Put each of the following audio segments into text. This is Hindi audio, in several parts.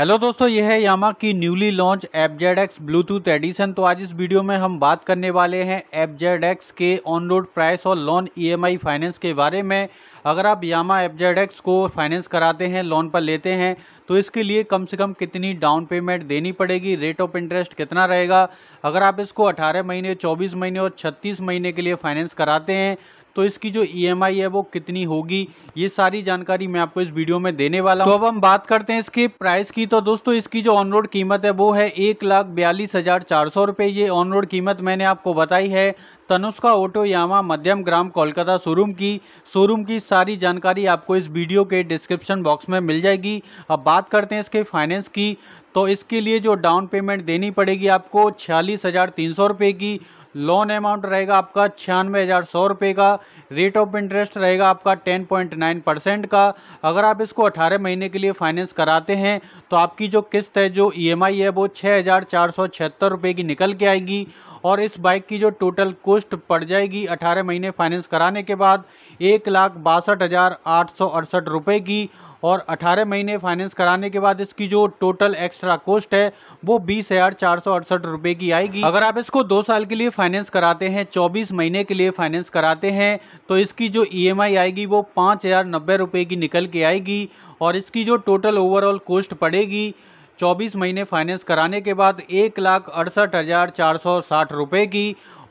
हेलो दोस्तों यह है यामा की newly launch F Z X Bluetooth edition तो आज इस वीडियो में हम बात करने वाले हैं एप जेड एक्स के ऑन रोड प्राइस और लोन ईएमआई फाइनेंस के बारे में अगर आप यामा एप जेड एक्स को फाइनेंस कराते हैं लोन पर लेते हैं तो इसके लिए कम से कम कितनी डाउन पेमेंट देनी पड़ेगी रेट ऑफ इंटरेस्ट कितना रहेगा अगर आप इसको अठारह महीने चौबीस महीने और छत्तीस महीने के लिए फाइनेंस कराते हैं तो इसकी जो ई e है वो कितनी होगी ये सारी जानकारी मैं आपको इस वीडियो में देने वाला हूँ तो अब हम बात करते हैं इसके प्राइस की तो दोस्तों इसकी जो ऑन रोड कीमत है वो है एक लाख बयालीस हज़ार चार सौ रुपये ये ऑन रोड कीमत मैंने आपको बताई है Tanushka auto Yamaha Madhyamgram Kolkata showroom की शोरूम की सारी जानकारी आपको इस वीडियो के डिस्क्रिप्शन बॉक्स में मिल जाएगी अब बात करते हैं इसके फाइनेंस की तो इसके लिए जो डाउन पेमेंट देनी पड़ेगी आपको छियालीस हज़ार तीन सौ रुपये की लोन अमाउंट रहेगा आपका छियानवे हज़ार सौ रुपये का रेट ऑफ इंटरेस्ट रहेगा आपका टेन पॉइंट नाइन परसेंट का अगर आप इसको अठारह महीने के लिए फाइनेंस कराते हैं तो आपकी जो किस्त है जो ईएमआई e है वो छः हज़ार चार सौ छिहत्तर रुपये की निकल के आएगी और इस बाइक की जो टोटल कोस्ट पड़ जाएगी 18 महीने फाइनेंस कराने के बाद एक लाख बासठ हज़ार आठ सौ अड़सठ रुपये की और 18 महीने फाइनेंस कराने के बाद इसकी जो टोटल एक्स्ट्रा कॉस्ट है वो बीस हज़ार चार सौ अड़सठ रुपये की आएगी अगर आप इसको दो साल के लिए फाइनेंस कराते हैं 24 महीने के लिए फाइनेंस कराते हैं तो इसकी जो ईएमआई e आएगी वो पाँच हज़ार नब्बे रुपये की निकल के आएगी और इसकी जो टोटल ओवरऑल कॉस्ट पड़ेगी 24 महीने फाइनेंस कराने के बाद एक लाख अड़सठ हज़ार चार सौ साठ रुपये की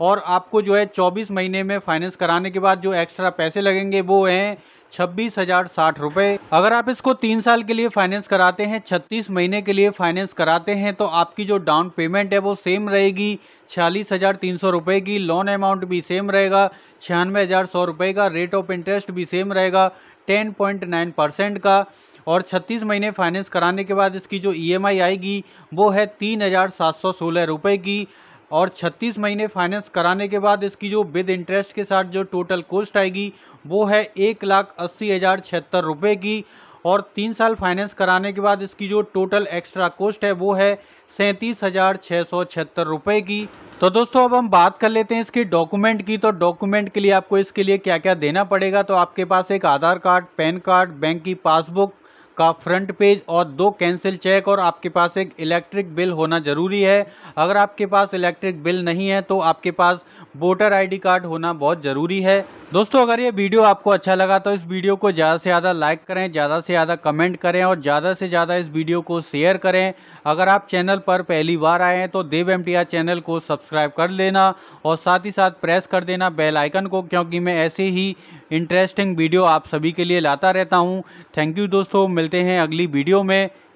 और आपको जो है 24 महीने में फाइनेंस कराने के बाद जो एक्स्ट्रा पैसे लगेंगे वो हैं छब्बीस हज़ार साठ रुपये अगर आप इसको तीन साल के लिए फाइनेंस कराते हैं छत्तीस महीने के लिए फाइनेंस कराते हैं तो आपकी जो डाउन पेमेंट है वो सेम रहेगी छियालीस हज़ार तीन सौ रुपये की लोन अमाउंट भी सेम रहेगा छियानवे हज़ार सौ रुपये का रेट ऑफ इंटरेस्ट भी सेम रहेगा टेन पॉइंट नाइन परसेंट का और 36 महीने फाइनेंस कराने के बाद इसकी जो ईएमआई e आएगी वो है तीन हज़ार सात सौ सोलह रुपये की और 36 महीने फाइनेंस कराने के बाद इसकी जो विद इंटरेस्ट के साथ जो टोटल कॉस्ट आएगी वो है एक लाख अस्सी हज़ार छिहत्तर रुपये की और तीन साल फाइनेंस कराने के बाद इसकी जो टोटल एक्स्ट्रा कॉस्ट है वो है सैंतीस हज़ार छः सौ छिहत्तर रुपये की तो दोस्तों अब हम बात कर लेते हैं इसके डॉक्यूमेंट की तो डॉक्यूमेंट के लिए आपको इसके लिए क्या क्या देना पड़ेगा तो आपके पास एक Aadhaar card PAN card bank की पासबुक का फ्रंट पेज और दो कैंसिल चेक और आपके पास एक इलेक्ट्रिक बिल होना ज़रूरी है अगर आपके पास इलेक्ट्रिक बिल नहीं है तो आपके पास वोटर आईडी कार्ड होना बहुत ज़रूरी है दोस्तों अगर ये वीडियो आपको अच्छा लगा तो इस वीडियो को ज़्यादा से ज़्यादा लाइक करें ज़्यादा से ज़्यादा कमेंट करें और ज़्यादा से ज़्यादा इस वीडियो को शेयर करें अगर आप चैनल पर पहली बार आए हैं तो देव एम चैनल को सब्सक्राइब कर लेना और साथ ही साथ प्रेस कर देना बेल आइकन को क्योंकि मैं ऐसे ही इंटरेस्टिंग वीडियो आप सभी के लिए लाता रहता हूँ थैंक यू दोस्तों मिलते हैं अगली वीडियो में